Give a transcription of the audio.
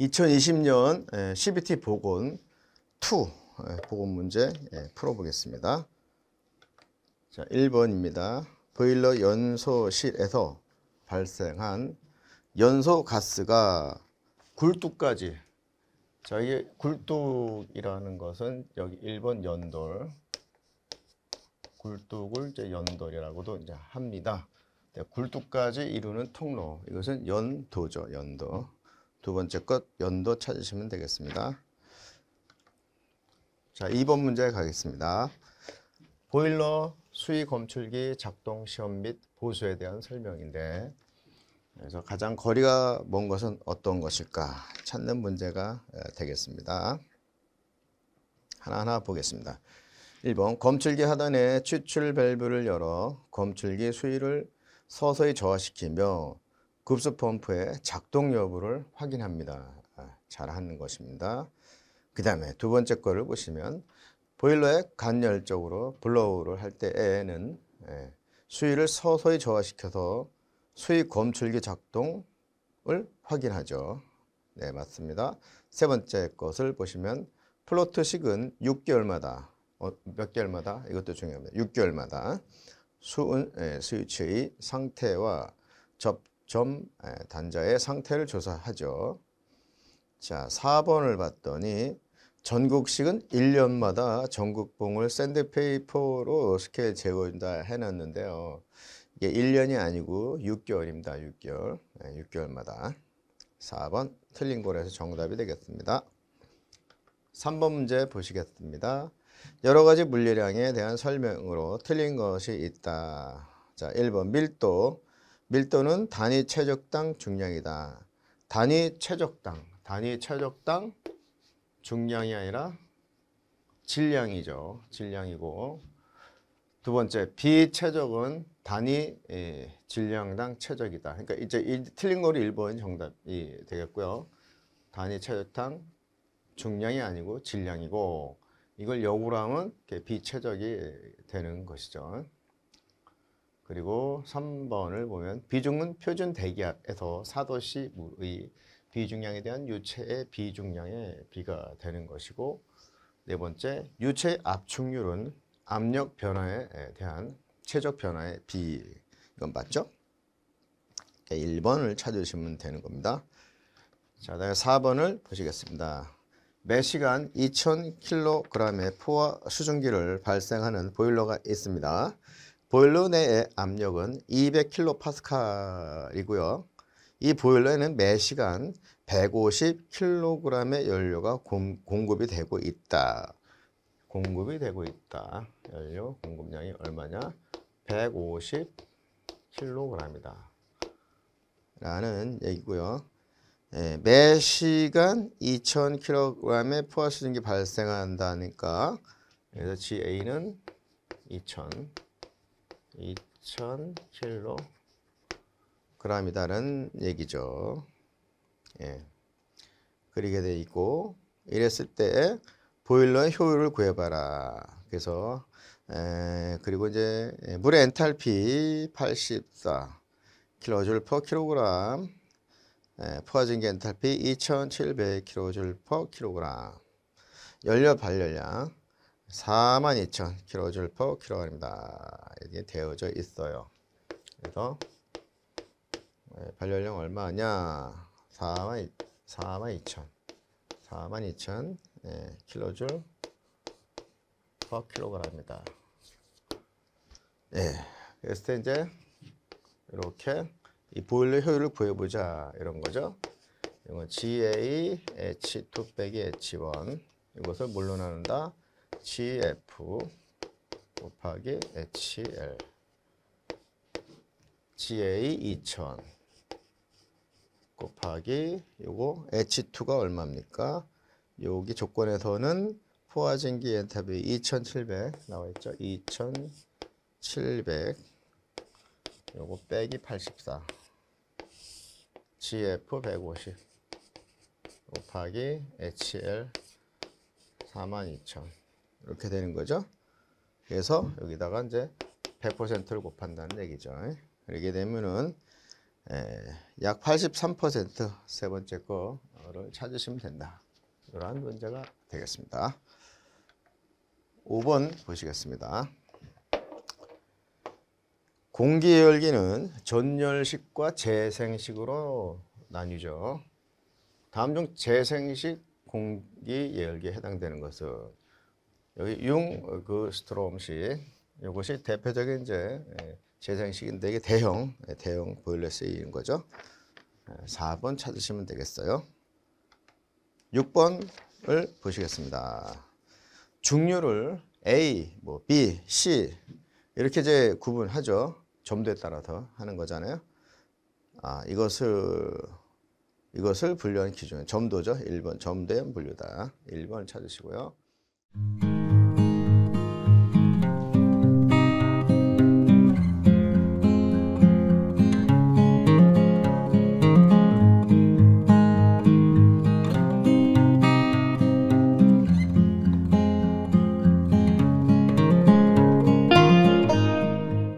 2020년 예, CBT 복원 2 예, 복원 문제 예, 풀어보겠습니다. 자, 1번입니다. 보일러 연소실에서 발생한 연소 가스가 굴뚝까지 자, 이게 굴뚝이라는 것은 여기 1번 연돌 굴뚝을 이제 연돌이라고도 이제 합니다. 굴뚝까지 이루는 통로 이것은 연도죠, 연도. 두 번째 것 연도 찾으시면 되겠습니다. 자, 2번 문제 가겠습니다. 보일러 수위 검출기 작동 시험 및 보수에 대한 설명인데 그래서 가장 거리가 먼 것은 어떤 것일까 찾는 문제가 되겠습니다. 하나하나 보겠습니다. 1번 검출기 하단에 추출 밸브를 열어 검출기 수위를 서서히 저하시키며 급수 펌프의 작동 여부를 확인합니다. 아, 잘 하는 것입니다. 그 다음에 두 번째 거를 보시면 보일러에 간열적으로 블로우를 할 때에는 예, 수위를 서서히 저하시켜서 수위 검출기 작동을 확인하죠. 네, 맞습니다. 세 번째 것을 보시면 플로트식은 6개월마다 어, 몇 개월마다 이것도 중요합니다. 6개월마다 수은 예, 스위치의 상태와 접점 단자의 상태를 조사하죠. 자, 4번을 봤더니 전국식은 1년마다 전국봉을 샌드페이퍼로 스케일 재워준다 해놨는데요. 이게 1년이 아니고 6개월입니다. 6개월. 6개월마다. 4번 틀린 거라서 정답이 되겠습니다. 3번 문제 보시겠습니다. 여러 가지 물리량에 대한 설명으로 틀린 것이 있다. 자, 1번 밀도. 밀도는 단위 최적당 중량이다. 단위 최적당, 단위 최적당 중량이 아니라 질량이죠. 질량이고 두 번째 비최적은 단위 예, 질량당 최적이다. 그러니까 이제 일, 틀린 거로 1번 정답이 되겠고요. 단위 최적당 중량이 아니고 질량이고 이걸 역으로 하면 비최적이 되는 것이죠. 그리고 3번을 보면 비중은 표준 대기압에서 4도시 무의 비중량에 대한 유체의 비중량의 비가 되는 것이고 네 번째 유체 압축률은 압력 변화에 대한 최적 변화의 비 이건 맞죠? 1번을 찾으시면 되는 겁니다. 자, 다음 4번을 보시겠습니다. 매 시간 2,000kg의 포화 수증기를 발생하는 보일러가 있습니다. 보일러 내의 압력은 200kPa이고요. 이 보일러에는 매 시간 150kg의 연료가 공, 공급이 되고 있다. 공급이 되고 있다. 연료 공급량이 얼마냐? 150kg이다. 라는 얘기고요. 예, 매 시간 2000kg의 포화수증기 발생한다니까 그래서 GA는 2000 2 0 0 0로그 g 이다는 얘기죠. 예. 그리게 돼 있고 이랬을 때 보일러의 효율을 구해봐라. 그래서 에, 그리고 이제 물의 엔탈피 84 킬로줄 퍼 킬로그램 포화증기 엔탈피 2,700 킬로줄 퍼 킬로그램 연료 발열량 42,000kJ per kg입니다. 이게 되어져 있어요. 그래서 네, 발열량 얼마냐? 42,000 42,000 kJ kg입니다. 예. 그래서 이제 이렇게 이 보일러 효율을 구해보자 이런 거죠. 이건 GA H2 빼기 H1 이것을 뭘로 나눈다? GF 곱하기 HL GA2000 곱하기 요거 H2가 얼마입니까? 여기 조건에서는 포화진기 엔탑이 2700 나와있죠? 2700 요거 빼기 84 GF 150 곱하기 HL 42,000 이렇게 되는 거죠. 그래서 여기다가 이제 100%를 곱한다는 얘기죠. 이렇게 되면은 예, 약 83%세 번째 거를 찾으시면 된다. 이러한 문제가 되겠습니다. 5번 보시겠습니다. 공기의 열기는 전열식과 재생식으로 나뉘죠. 다음 중 재생식 공기 열기에 해당되는 것은 여기 융그 스트롬 식 이것이 대표적인 이제 예, 재생식인데 이게 대형 예, 대형 보일러 쓰이는 거죠. 4번 예, 찾으시면 되겠어요. 6번을 보시겠습니다. 중류를 A, 뭐 B, C 이렇게 이제 구분하죠. 점도에 따라서 하는 거잖아요. 아, 이것을 이것을 분류한 기준 점도죠. 1번 점도의 분류다. 1번 을 찾으시고요.